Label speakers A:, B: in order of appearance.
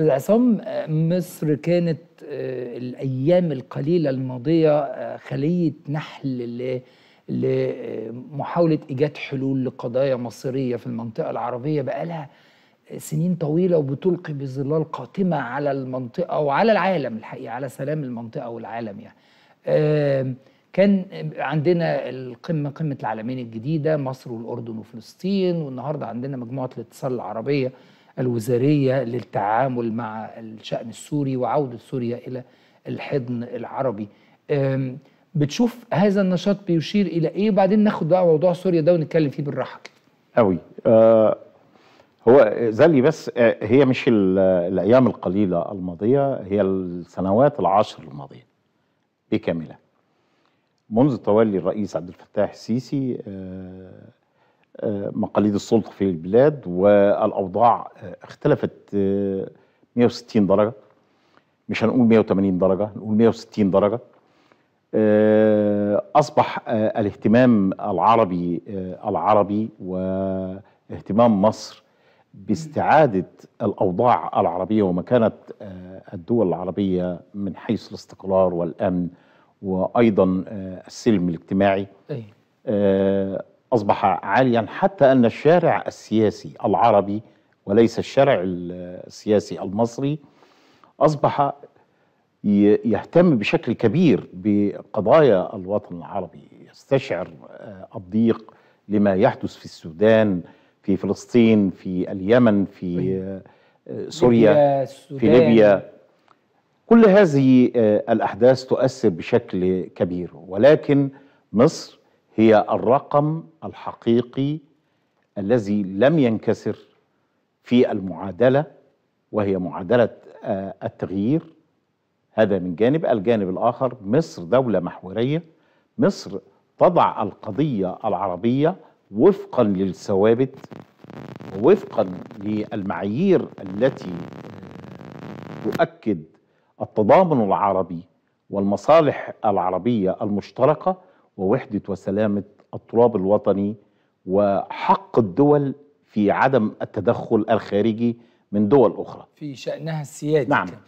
A: استاذ عصام آه، مصر كانت آه، الايام القليله الماضيه آه، خليه نحل لمحاوله ايجاد حلول لقضايا مصيريه في المنطقه العربيه بقالها سنين طويله وبتلقي بظلال قاتمه على المنطقه وعلى العالم الحقيقه على سلام المنطقه والعالم يعني كان عندنا القمه قمه العالمين الجديده مصر والاردن وفلسطين والنهارده عندنا مجموعه الاتصال العربيه الوزاريه للتعامل مع الشان السوري وعوده سوريا الى الحضن العربي بتشوف هذا النشاط بيشير الى ايه وبعدين ناخد بقى موضوع سوريا ده ونتكلم فيه بالراحه
B: قوي آه هو زالي بس أه، هي مش الايام القليله الماضيه هي السنوات العشر الماضيه بكامله منذ تولي الرئيس عبد الفتاح السيسي آه آه، مقاليد السلطة في البلاد والأوضاع آه، اختلفت 160 آه، درجة مش هنقول 180 درجة نقول 160 درجة أصبح الاهتمام العربي العربي واهتمام مصر باستعادة الأوضاع العربية ومكانة الدول العربية من حيث الاستقرار والأمن وأيضا السلم الاجتماعي أصبح عاليا حتى أن الشارع السياسي العربي وليس الشارع السياسي المصري أصبح يهتم بشكل كبير بقضايا الوطن العربي يستشعر آه، الضيق لما يحدث في السودان في فلسطين في اليمن في طيب. آه، سوريا
A: في ليبيا
B: كل هذه آه، الأحداث تؤثر بشكل كبير ولكن مصر هي الرقم الحقيقي الذي لم ينكسر في المعادله وهي معادله آه، التغيير هذا من جانب الجانب الاخر مصر دوله محوريه مصر تضع القضيه العربيه وفقا للثوابت وفقا للمعايير التي تؤكد التضامن العربي والمصالح العربيه المشتركه ووحدة وسلامة التراب الوطني وحق الدول في عدم التدخل الخارجي من دول أخرى
A: في شأنها السيادي نعم